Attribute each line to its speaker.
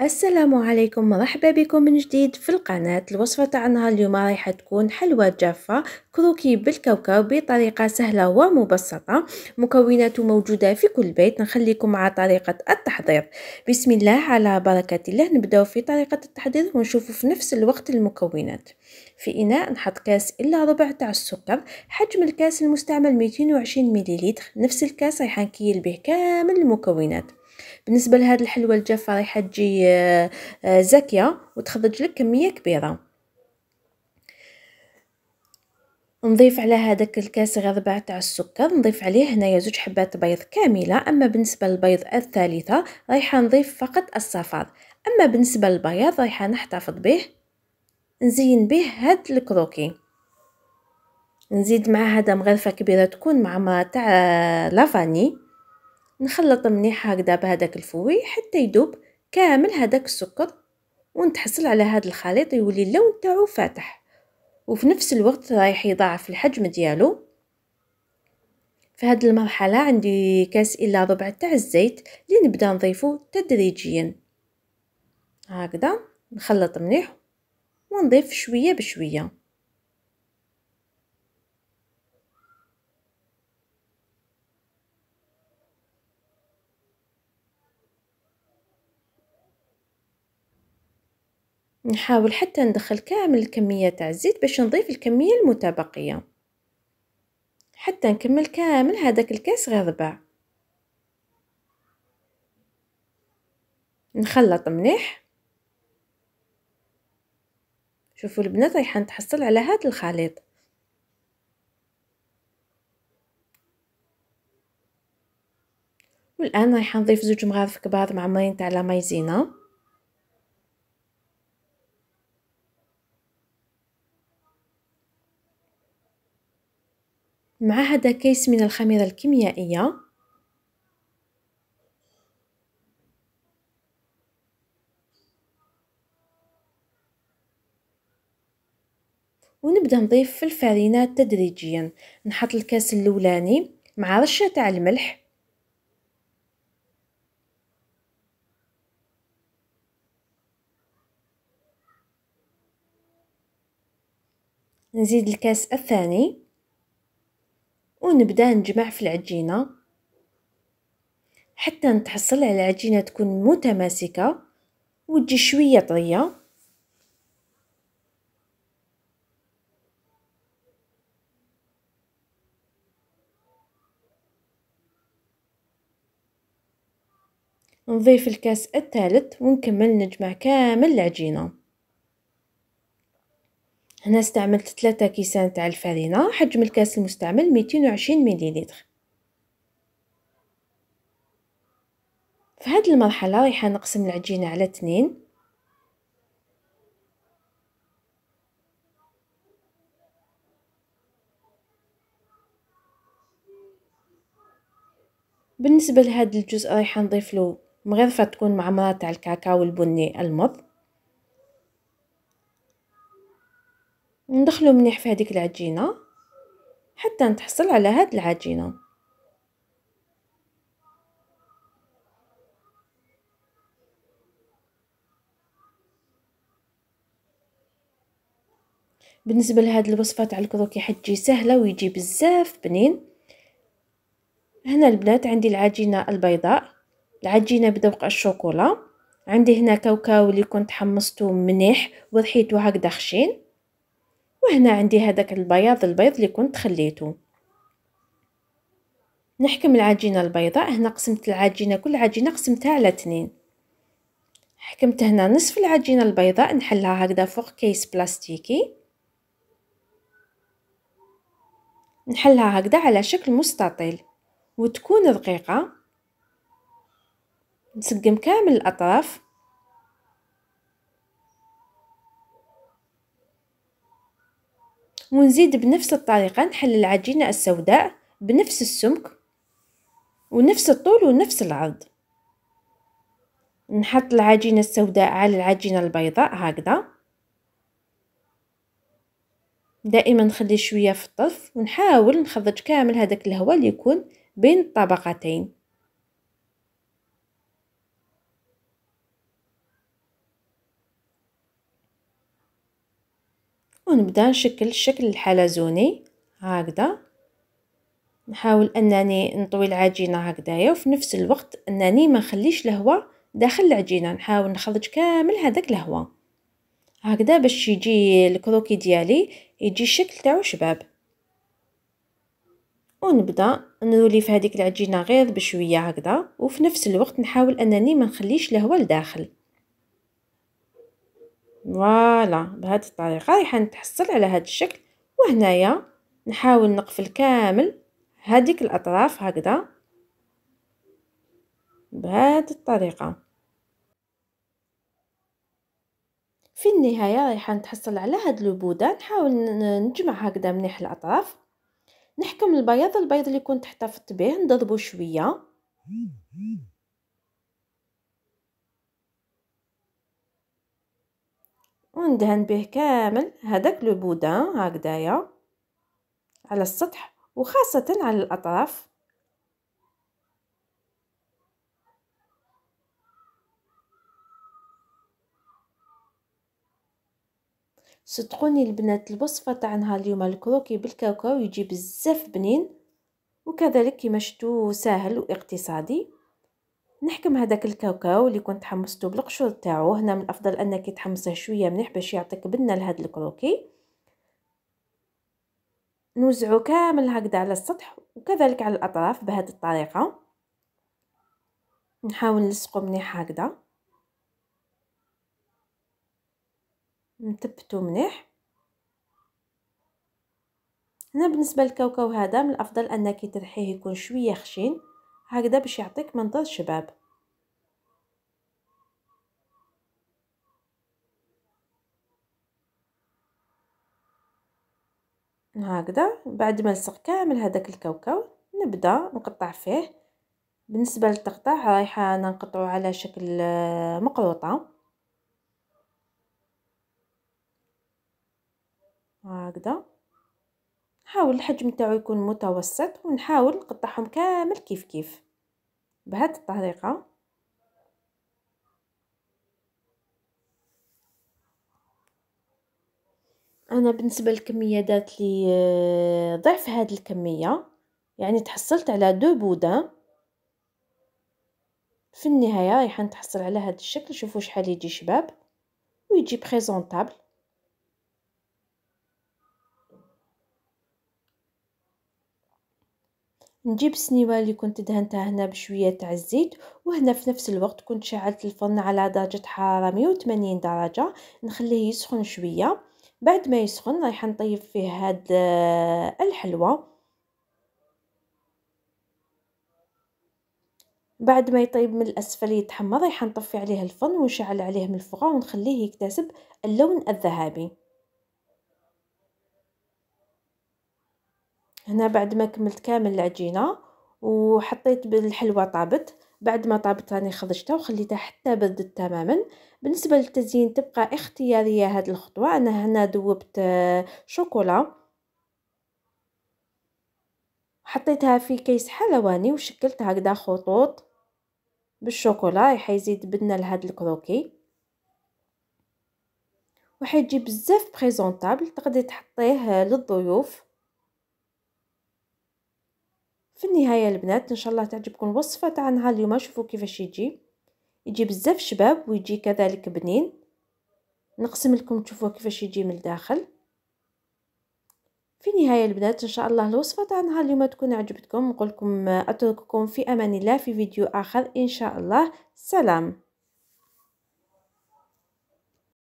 Speaker 1: السلام عليكم مرحبا بكم من جديد في القناة الوصفة تاعنا اليوم رايحة تكون حلوى جافة كروكي بالكوكب بطريقة سهلة ومبسطة مكوناته موجودة في كل بيت نخليكم مع طريقة التحضير بسم الله على بركة الله نبدأ في طريقة التحضير ونشوفوا في نفس الوقت المكونات في إناء نحط كاس إلا ربع تاع السكر حجم الكاس المستعمل 220 مليلتر نفس الكاس رايحة نكيل به كامل المكونات بالنسبه لهاد الحلوه الجافه رايحه تجي آه، آه، زاكيه وتخرج لك كميه كبيره نضيف على هذاك الكاس غير ربع تاع السكر نضيف عليه هنايا زوج حبات بيض كامله اما بالنسبه للبيض الثالثه رايحه نضيف فقط الصفار اما بالنسبه للبياض رايحه نحتفظ به نزين به هاد الكروكي نزيد مع هذا مغرفه كبيره تكون معمره تاع آه، لافاني نخلط مليح هكذا بهذاك الفوي حتى يذوب كامل هذاك السكر ونتحصل على هذا الخليط يولي اللون تاعو فاتح وفي نفس الوقت رايح يضاعف الحجم ديالو في هذه المرحلة عندي كاس إلا ربع تاع الزيت اللي نبدا نضيفه تدريجيا هكذا نخلط مليح ونضيف شوية بشوية نحاول حتى ندخل كامل الكمية تاع الزيت باش نضيف الكمية المتبقية حتى نكمل كامل هذاك الكاس غير ربع نخلط مليح شوفوا البنات رايحة نتحصل على هذا الخليط والان رايحة نضيف زوج مغارف كبار مع معمرين تاع لا مايزينا مع هذا كيس من الخميرة الكيميائية ونبدا نضيف في الفرينات تدريجيا نحط الكاس الاولاني مع رشه تاع الملح نزيد الكاس الثاني ونبدأ نجمع في العجينة حتى نتحصل على عجينة تكون متماسكة وتجي شوية طرية نضيف الكاس الثالث ونكمل نجمع كامل العجينه هنا استعملت ثلاثة كيسان تاع الفارينة حجم الكاس المستعمل 220 مليلتر في هذه المرحلة رايحة نقسم العجينة على اثنين بالنسبة لهذا الجزء رايحة نضيف له مغرفة تكون معمرة تاع الكاكاو البني المض وندخلو مليح في هذيك العجينه حتى نتحصل على هاد العجينه بالنسبه لهاد الوصفه تاع الكروكي حتجي سهله ويجي بزاف بنين هنا البنات عندي العجينه البيضاء العجينه بذوق الشوكولا عندي هنا كاوكاو اللي كنت حمصته مليح ورحيته هكذا خشين وهنا عندي هذاك البياض البيض اللي كنت خليته نحكم العجينة البيضاء هنا قسمت العجينة كل عجينة قسمتها على اثنين حكمت هنا نصف العجينة البيضاء نحلها هكذا فوق كيس بلاستيكي نحلها هكذا على شكل مستطيل وتكون رقيقة نسقم كامل الأطراف ونزيد بنفس الطريقة نحل العجينة السوداء بنفس السمك ونفس الطول ونفس العرض نحط العجينة السوداء على العجينة البيضاء هكذا دائما نخلي شوية في الطرف ونحاول نخرج كامل هذاك الهواء اللي يكون بين الطبقتين ونبدأ نشكل الشكل الحلزوني هكذا نحاول انني نطوي العجينه هكذايا وفي نفس الوقت انني ما نخليش الهواء داخل العجينه نحاول نخرج كامل هذاك الهواء هكذا باش يجي الكروكي ديالي يجي الشكل تاعو شباب ونبدا نولي في هذيك العجينه غير بشويه هكذا وفي نفس الوقت نحاول انني ما نخليش الهواء لداخل فوالا بهاد الطريقه رايحه نتحصل على هاد الشكل وهنايا نحاول نقفل كامل هذيك الاطراف هكذا بهاد الطريقه في النهايه رايحه نتحصل على هاد البوده نحاول نجمع هكذا مليح الاطراف نحكم البياض البيض اللي كنت احتفظت به نضربه شويه وندهن به كامل هذاك لو بودان هكدايا على السطح وخاصة على الأطراف صدقوني البنات الوصفة تاع نهار اليوم الكروكي بالكاوكاو يجي بزاف بنين وكذلك كما شفتوا ساهل واقتصادي نحكم هذاك الكاوكاو اللي كنت حمصته بالقشور تاعو هنا من الافضل انك تحمسه شويه مليح باش يعطيك بنه لهاد الكروكي نوزعو كامل هكذا على السطح وكذلك على الاطراف بهذه الطريقه نحاول نلصقو مليح هكذا نثبته مليح هنا بالنسبه للكاوكاو هذا من الافضل انك ترحيه يكون شويه خشين هكذا باش يعطيك منظر شباب هكذا بعد ما لصق كامل هذاك الكاوكاو نبدا نقطع فيه بالنسبه للتقطاع رايحه انا نقطعو على شكل آه، مقروطه هكذا حاول الحجم تاعو يكون متوسط ونحاول نقطعهم كامل كيف كيف بهذه الطريقه انا بالنسبه للكميه دات لي آه، ضعف هذه الكميه يعني تحصلت على دو بودان في النهايه رايحه نتحصل على هذا الشكل شوفوا شحال يجي شباب ويجي بريزونطابل نجيب السنيوه اللي كنت دهنتها هنا بشويه تاع الزيت وهنا في نفس الوقت كنت شعلت الفرن على درجه حراره 180 درجه نخليه يسخن شويه بعد ما يسخن رايح نطيب فيه هاد آه، الحلوى بعد ما يطيب من الاسفل يتحمر رايح نطفي عليه الفرن ونشعل عليه من الفوق ونخليه يكتسب اللون الذهبي هنا بعد ما كملت كامل العجينه وحطيت بالحلوه طابت بعد ما طابت راني خرجتها وخليتها حتى بردت تماما بالنسبه للتزيين تبقى اختياريه هاد الخطوه انا هنا ذوبت آه، شوكولا حطيتها في كيس حلواني وشكلت هكذا خطوط بالشوكولا يزيد بدنا لهاد الكروكي وحيجي بزاف بريزونطابل تقدري تحطيه آه، للضيوف في النهايه البنات ان شاء الله تعجبكم الوصفه تاع نهار اليوم شوفوا كيفاش يجي يجي بزاف شباب ويجي كذلك بنين نقسم لكم تشوفوا كيفاش يجي من الداخل في نهايه البنات ان شاء الله الوصفه تاع نهار اليوم تكون عجبتكم نقول لكم اترككم في امان الله في فيديو اخر ان شاء الله سلام